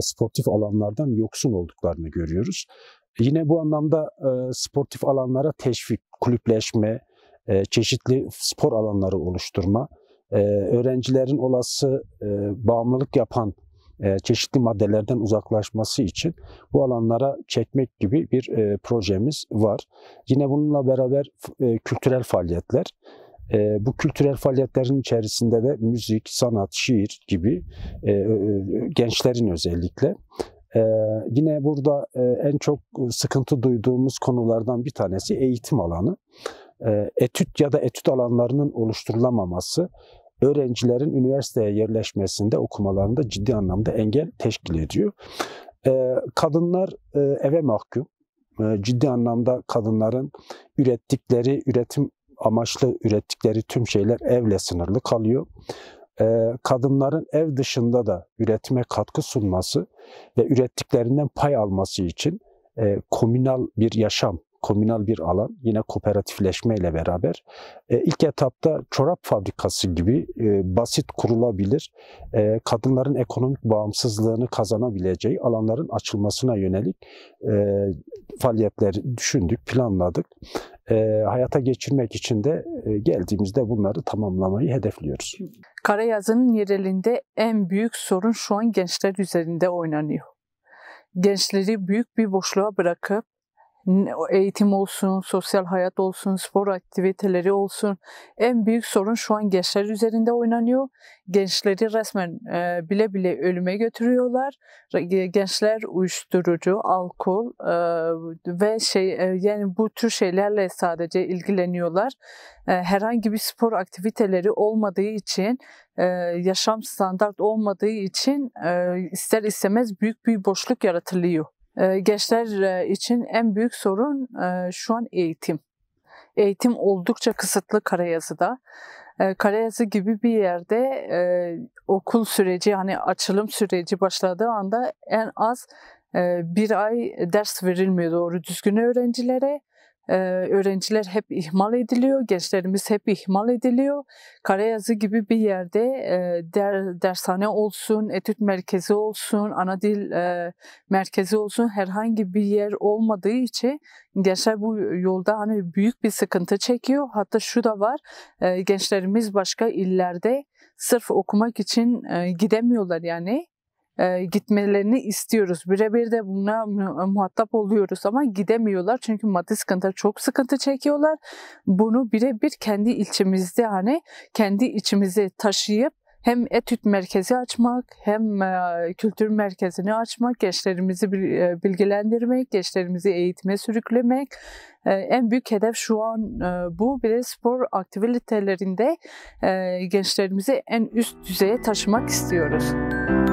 sportif alanlardan yoksun olduklarını görüyoruz. E, yine bu anlamda e, sportif alanlara teşvik, kulüpleşme, e, çeşitli spor alanları oluşturma, öğrencilerin olası bağımlılık yapan çeşitli maddelerden uzaklaşması için bu alanlara çekmek gibi bir projemiz var. Yine bununla beraber kültürel faaliyetler, e, bu kültürel faaliyetlerin içerisinde de müzik, sanat, şiir gibi e, e, e, gençlerin özellikle ee, yine burada e, en çok sıkıntı duyduğumuz konulardan bir tanesi eğitim alanı. E, etüt ya da etüt alanlarının oluşturulamaması öğrencilerin üniversiteye yerleşmesinde okumalarında ciddi anlamda engel teşkil ediyor. E, kadınlar e, eve mahkum. E, ciddi anlamda kadınların ürettikleri üretim amaçlı ürettikleri tüm şeyler evle sınırlı kalıyor. Ee, kadınların ev dışında da üretime katkı sunması ve ürettiklerinden pay alması için e, komünal bir yaşam, komünal bir alan yine kooperatifleşmeyle ile beraber e, ilk etapta çorap fabrikası gibi e, basit kurulabilir, kadınların ekonomik bağımsızlığını kazanabileceği alanların açılmasına yönelik faaliyetleri düşündük, planladık e, hayata geçirmek için de e, geldiğimizde bunları tamamlamayı hedefliyoruz. Karayazı'nın yerelinde en büyük sorun şu an gençler üzerinde oynanıyor. Gençleri büyük bir boşluğa bırakıp eğitim olsun, sosyal hayat olsun, spor aktiviteleri olsun. En büyük sorun şu an gençler üzerinde oynanıyor. Gençleri resmen e, bile bile ölüme götürüyorlar. Gençler uyuşturucu, alkol e, ve şey e, yani bu tür şeylerle sadece ilgileniyorlar. E, herhangi bir spor aktiviteleri olmadığı için ee, yaşam standart olmadığı için e, ister istemez büyük bir boşluk yaratılıyor. Ee, gençler e, için en büyük sorun e, şu an eğitim. Eğitim oldukça kısıtlı Karayazı'da. E, Karayazı gibi bir yerde okul süreci hani açılım süreci başladığı anda en az bir ay ders verilmiyor doğru düzgün öğrencilere ee, öğrenciler hep ihmal ediliyor, gençlerimiz hep ihmal ediliyor. Karayazı gibi bir yerde e, der, dershane olsun, etüt merkezi olsun, ana dil e, merkezi olsun herhangi bir yer olmadığı için gençler bu yolda hani büyük bir sıkıntı çekiyor. Hatta şu da var, e, gençlerimiz başka illerde sırf okumak için e, gidemiyorlar yani e, gitmelerini istiyoruz. Birebir de buna muhatap oluyoruz ama gidemiyorlar çünkü maddi sıkıntı çok sıkıntı çekiyorlar. Bunu birebir kendi ilçemizde hani kendi içimize taşıyıp hem etüt merkezi açmak hem e, kültür merkezini açmak, gençlerimizi e, bilgilendirmek, gençlerimizi eğitime sürüklemek e, en büyük hedef şu an bu. Bir de spor aktivitelerinde gençlerimizi en üst düzeye taşımak istiyoruz.